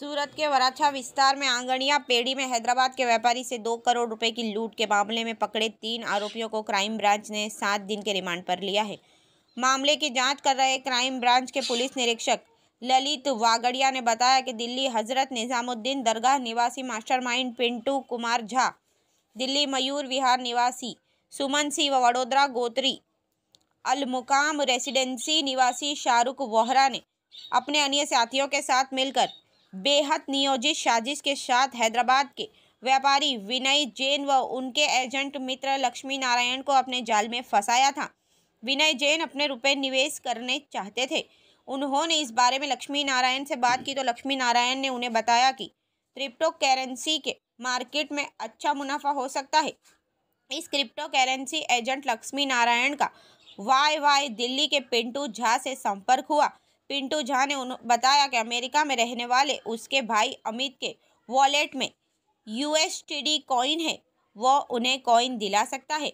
सूरत के वराछा विस्तार में आंगणिया पेड़ी में हैदराबाद के व्यापारी से दो करोड़ रुपए की लूट के मामले में पकड़े तीन आरोपियों को क्राइम ब्रांच ने सात दिन के रिमांड पर लिया है मामले की जांच कर रहे क्राइम ब्रांच के पुलिस निरीक्षक ललित वागड़िया ने बताया कि दिल्ली हजरत निज़ामुद्दीन दरगाह निवासी मास्टरमाइंड पिंटू कुमार झा दिल्ली मयूर विहार निवासी सुमन सिंह वडोदरा गोत्री अलमुकाम रेसिडेंसी निवासी शाहरुख वोहरा ने अपने अन्य साथियों के साथ मिलकर बेहद नियोजित साजिश के साथ हैदराबाद के व्यापारी विनय जैन व उनके एजेंट मित्र लक्ष्मी नारायण को अपने जाल में फंसाया था विनय जैन अपने रुपए निवेश करने चाहते थे उन्होंने इस बारे में लक्ष्मी नारायण से बात की तो लक्ष्मी नारायण ने उन्हें बताया कि क्रिप्टो करेंसी के मार्केट में अच्छा मुनाफा हो सकता है इस cryptocurrency agent Lakshmi Narayan का वाई वाई दिल्ली के पिंटू झा से संपर्क हुआ पिंटू झा ने बताया कि अमेरिका में रहने वाले उसके भाई अमित के वॉलेट में यू एस कॉइन है वह उन्हें कॉइन दिला सकता है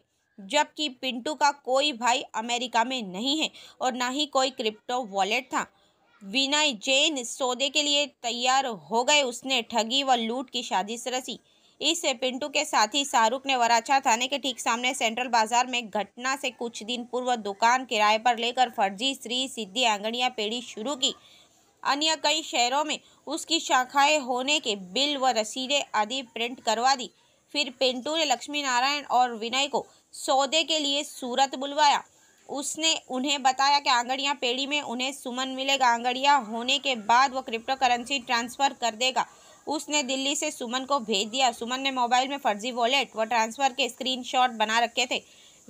जबकि पिंटू का कोई भाई अमेरिका में नहीं है और ना ही कोई क्रिप्टो वॉलेट था विनय जैन सौदे के लिए तैयार हो गए उसने ठगी व लूट की शादी सरसी इससे पिंटू के साथ ही शाहरुख ने वराछा थाने के ठीक सामने सेंट्रल बाजार में घटना से कुछ दिन पूर्व दुकान किराए पर लेकर फर्जी श्री सिद्धि आंगड़िया पेड़ी शुरू की अन्य कई शहरों में उसकी शाखाएं होने के बिल व रसीदें आदि प्रिंट करवा दी फिर पिंटू ने लक्ष्मी नारायण और विनय को सौदे के लिए सूरत बुलवाया उसने उन्हें बताया कि आंगड़िया पेड़ी में उन्हें सुमन मिलेगा आंगड़िया होने के बाद वह क्रिप्टो करेंसी ट्रांसफ़र कर देगा उसने दिल्ली से सुमन को भेज दिया सुमन ने मोबाइल में फर्जी वॉलेट व ट्रांसफ़र के स्क्रीनशॉट बना रखे थे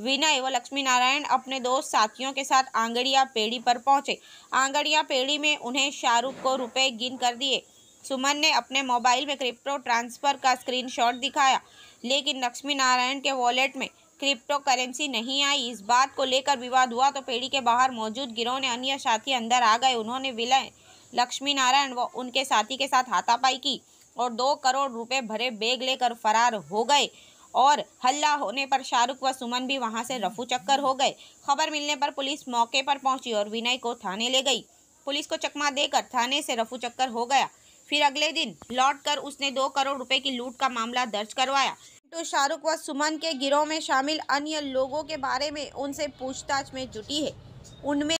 विनय व लक्ष्मी नारायण अपने दोस्त साथियों के साथ आंगड़िया पेड़ी पर पहुंचे आंगड़िया पेड़ी में उन्हें शाहरुख को रुपए गिन कर दिए सुमन ने अपने मोबाइल में क्रिप्टो ट्रांसफ़र का स्क्रीनशॉट दिखाया लेकिन लक्ष्मी नारायण के वॉलेट में क्रिप्टो करेंसी नहीं आई इस बात को लेकर विवाद हुआ तो पेड़ी के बाहर मौजूद गिरोह ने अन्य साथी अंदर आ गए उन्होंने विलय लक्ष्मी नारायण व उनके साथी के साथ हाथापाई की और दो करोड़ रुपए भरे बैग लेकर फरार हो गए और हल्ला होने पर शाहरुख व सुमन भी वहां से रफू चक्कर हो गए खबर मिलने पर पुलिस मौके पर पहुंची और विनय को थाने ले गई पुलिस को चकमा देकर थाने से रफू चक्कर हो गया फिर अगले दिन लौटकर उसने दो करोड़ रुपए की लूट का मामला दर्ज करवाया तो शाहरुख व सुमन के गिरोह में शामिल अन्य लोगों के बारे में उनसे पूछताछ में जुटी है उनमें